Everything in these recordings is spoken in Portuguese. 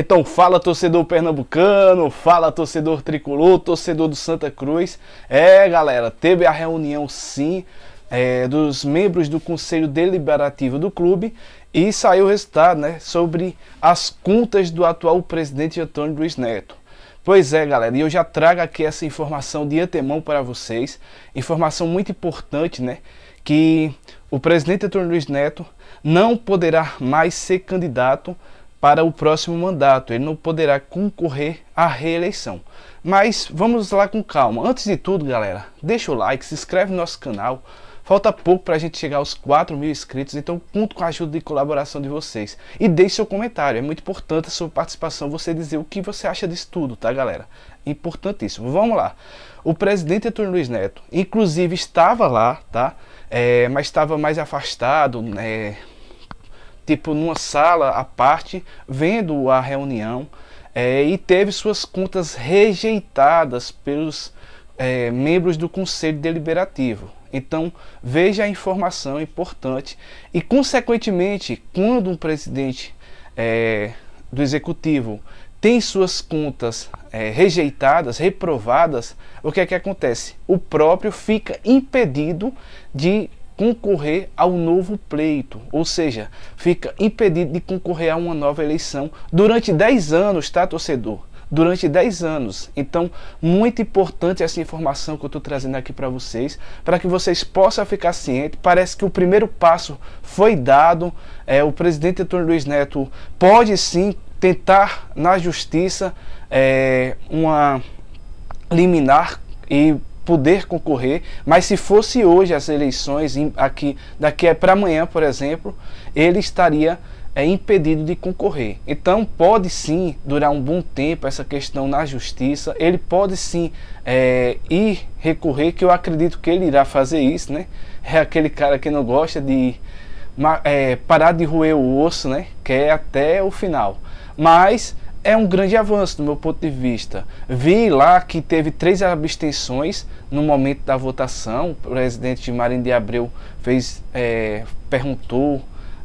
Então fala torcedor pernambucano, fala torcedor tricolor, torcedor do Santa Cruz. É, galera, teve a reunião sim é, dos membros do conselho deliberativo do clube e saiu o resultado, né, sobre as contas do atual presidente Antônio Luiz Neto. Pois é, galera, e eu já trago aqui essa informação de antemão para vocês, informação muito importante, né, que o presidente Antônio Luiz Neto não poderá mais ser candidato para o próximo mandato. Ele não poderá concorrer à reeleição. Mas vamos lá com calma. Antes de tudo, galera, deixa o like, se inscreve no nosso canal. Falta pouco para a gente chegar aos 4 mil inscritos, então conto com a ajuda e colaboração de vocês. E deixe seu comentário, é muito importante a sua participação, você dizer o que você acha disso tudo, tá galera? Importantíssimo. Vamos lá. O presidente é Antônio Luiz Neto, inclusive estava lá, tá? É, mas estava mais afastado, né? tipo numa sala à parte, vendo a reunião é, e teve suas contas rejeitadas pelos é, membros do Conselho Deliberativo. Então, veja a informação importante e, consequentemente, quando um presidente é, do executivo tem suas contas é, rejeitadas, reprovadas, o que é que acontece? O próprio fica impedido de concorrer ao novo pleito, ou seja, fica impedido de concorrer a uma nova eleição durante 10 anos, tá, torcedor? Durante 10 anos. Então, muito importante essa informação que eu estou trazendo aqui para vocês, para que vocês possam ficar cientes. Parece que o primeiro passo foi dado. É, o presidente Antônio Luiz Neto pode sim tentar na justiça é, uma liminar e poder concorrer, mas se fosse hoje as eleições, aqui, daqui é para amanhã, por exemplo, ele estaria é impedido de concorrer. Então, pode sim durar um bom tempo essa questão na justiça, ele pode sim é, ir recorrer, que eu acredito que ele irá fazer isso, né? É aquele cara que não gosta de é, parar de roer o osso, né? Quer é até o final. Mas é um grande avanço do meu ponto de vista. Vi lá que teve três abstenções no momento da votação. O presidente de Abreu fez, é, perguntou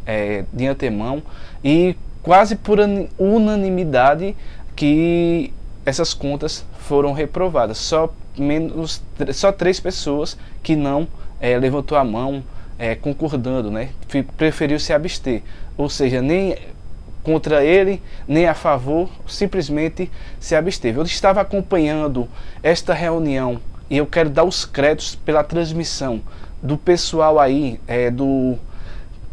é, de antemão e quase por unanimidade que essas contas foram reprovadas. Só menos só três pessoas que não é, levantou a mão é, concordando, né? Preferiu se abster. Ou seja, nem contra ele, nem a favor, simplesmente se absteve. Eu estava acompanhando esta reunião e eu quero dar os créditos pela transmissão do pessoal aí, é, do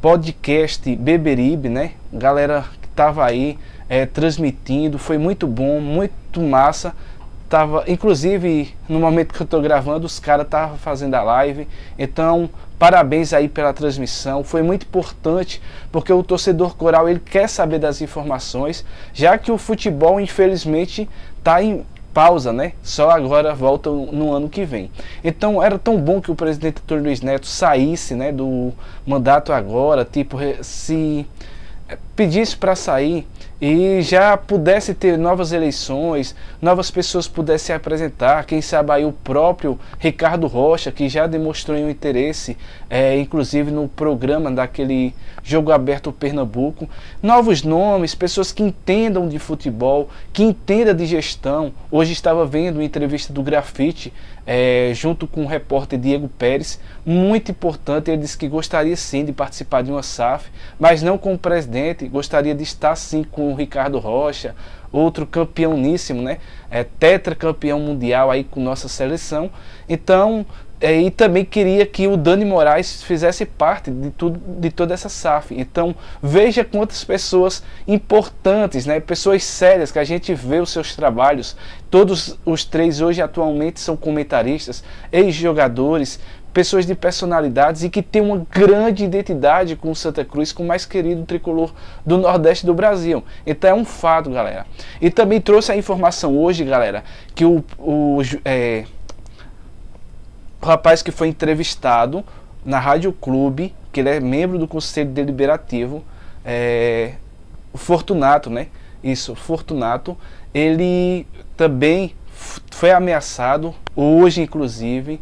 podcast Beberibe, né? Galera que estava aí é, transmitindo, foi muito bom, muito massa tava, inclusive, no momento que eu estou gravando, os caras estavam fazendo a live. Então, parabéns aí pela transmissão. Foi muito importante porque o torcedor coral ele quer saber das informações, já que o futebol, infelizmente, está em pausa, né? Só agora volta no ano que vem. Então era tão bom que o presidente Arthur Luiz Neto saísse, né, do mandato agora, tipo se pedisse para sair e já pudesse ter novas eleições, novas pessoas pudessem se apresentar, quem sabe aí o próprio Ricardo Rocha, que já demonstrou um interesse, é, inclusive no programa daquele Jogo Aberto Pernambuco, novos nomes, pessoas que entendam de futebol, que entendam de gestão. Hoje estava vendo uma entrevista do Grafite, é, junto com o repórter Diego Pérez, muito importante, ele disse que gostaria sim de participar de uma SAF, mas não como presidente, gostaria de estar sim com o Ricardo Rocha, outro campeoníssimo, né? É, tetracampeão mundial aí com nossa seleção. Então, é, e também queria que o Dani Moraes fizesse parte de, tudo, de toda essa SAF. Então, veja quantas pessoas importantes, né? pessoas sérias que a gente vê os seus trabalhos. Todos os três hoje atualmente são comentaristas, ex-jogadores, pessoas de personalidades e que tem uma grande identidade com Santa Cruz, com o mais querido tricolor do Nordeste do Brasil. Então é um fato, galera. E também trouxe a informação hoje, galera, que o, o, é, o rapaz que foi entrevistado na Rádio Clube, que ele é membro do Conselho Deliberativo, é, o Fortunato, né? Isso, Fortunato, ele também foi ameaçado, hoje inclusive,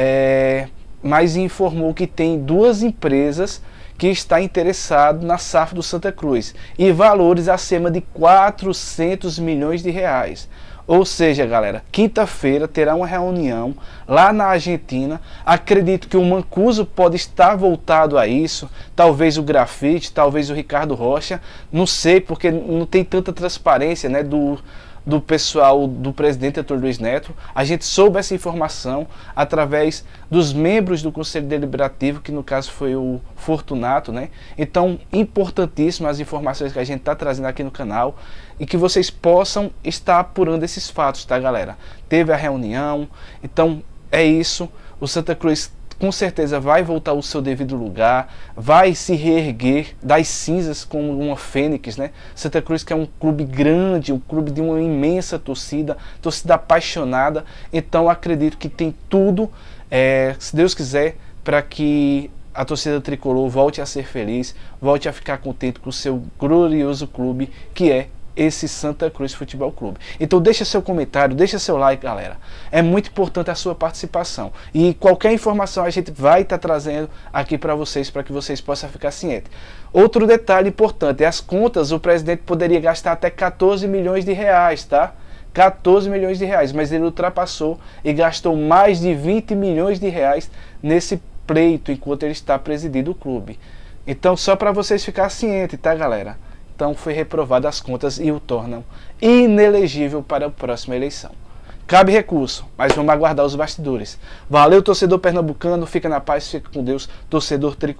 é, mas informou que tem duas empresas que está interessado na SAF do Santa Cruz e valores acima de 400 milhões de reais. Ou seja, galera, quinta-feira terá uma reunião lá na Argentina. Acredito que o Mancuso pode estar voltado a isso. Talvez o Grafite, talvez o Ricardo Rocha. Não sei, porque não tem tanta transparência né, do, do pessoal do presidente Arthur Luiz Neto. A gente soube essa informação através dos membros do Conselho Deliberativo, que no caso foi o Fortunato, né? Então, importantíssimas as informações que a gente está trazendo aqui no canal e que vocês possam estar apurando esses fatos, tá, galera? Teve a reunião, então é isso. O Santa Cruz com certeza vai voltar ao seu devido lugar, vai se reerguer das cinzas como uma fênix, né? Santa Cruz que é um clube grande, um clube de uma imensa torcida, torcida apaixonada. Então acredito que tem tudo, é, se Deus quiser, para que a torcida tricolor volte a ser feliz, volte a ficar contente com o seu glorioso clube que é esse Santa Cruz Futebol Clube. Então deixa seu comentário, deixa seu like, galera. É muito importante a sua participação. E qualquer informação a gente vai estar tá trazendo aqui para vocês, para que vocês possam ficar cientes. Outro detalhe importante, as contas, o presidente poderia gastar até 14 milhões de reais, tá? 14 milhões de reais, mas ele ultrapassou e gastou mais de 20 milhões de reais nesse pleito enquanto ele está presidindo o clube. Então, só para vocês ficarem cientes, tá, galera? então foi reprovado as contas e o tornam inelegível para a próxima eleição. Cabe recurso, mas vamos aguardar os bastidores. Valeu, torcedor pernambucano, fica na paz, fica com Deus, torcedor tricolor.